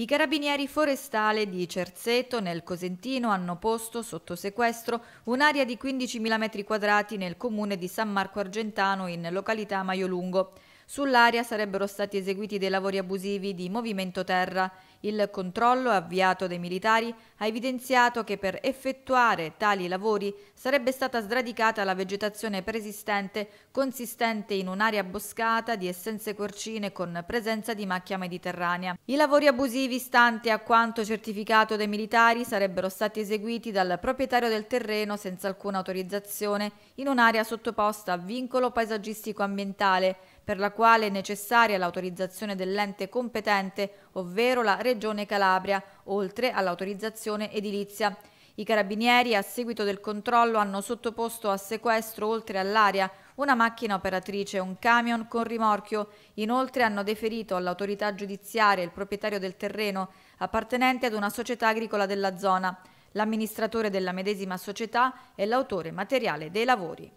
I carabinieri forestale di Cerzeto nel Cosentino hanno posto sotto sequestro un'area di 15.000 metri quadrati nel comune di San Marco Argentano in località Maiolungo. Sull'area sarebbero stati eseguiti dei lavori abusivi di movimento terra. Il controllo avviato dai militari ha evidenziato che per effettuare tali lavori sarebbe stata sradicata la vegetazione preesistente consistente in un'area boscata di essenze quercine con presenza di macchia mediterranea. I lavori abusivi, stanti a quanto certificato dai militari, sarebbero stati eseguiti dal proprietario del terreno senza alcuna autorizzazione in un'area sottoposta a vincolo paesaggistico ambientale per la quale quale è necessaria l'autorizzazione dell'ente competente, ovvero la Regione Calabria, oltre all'autorizzazione edilizia. I carabinieri a seguito del controllo hanno sottoposto a sequestro oltre all'area una macchina operatrice e un camion con rimorchio. Inoltre hanno deferito all'autorità giudiziaria il proprietario del terreno appartenente ad una società agricola della zona. L'amministratore della medesima società è l'autore materiale dei lavori.